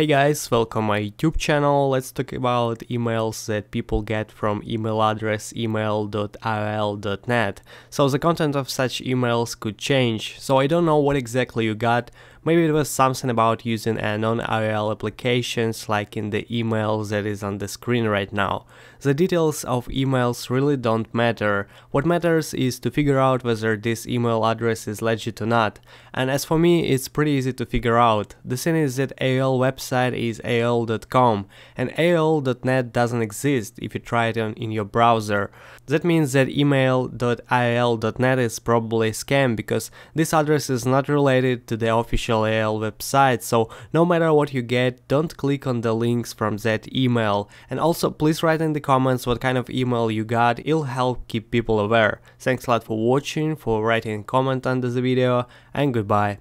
Hey guys, welcome my YouTube channel. Let's talk about emails that people get from email address email.irl.net. So the content of such emails could change. So I don't know what exactly you got, Maybe it was something about using a non-IRL applications like in the email that is on the screen right now. The details of emails really don't matter. What matters is to figure out whether this email address is legit or not. And as for me, it's pretty easy to figure out. The thing is that AOL website is AOL.com and AOL.net doesn't exist if you try it on, in your browser. That means that email.IL.net is probably a scam because this address is not related to the official official AL website, so no matter what you get, don't click on the links from that email. And also please write in the comments what kind of email you got, it'll help keep people aware. Thanks a lot for watching, for writing a comment under the video, and goodbye.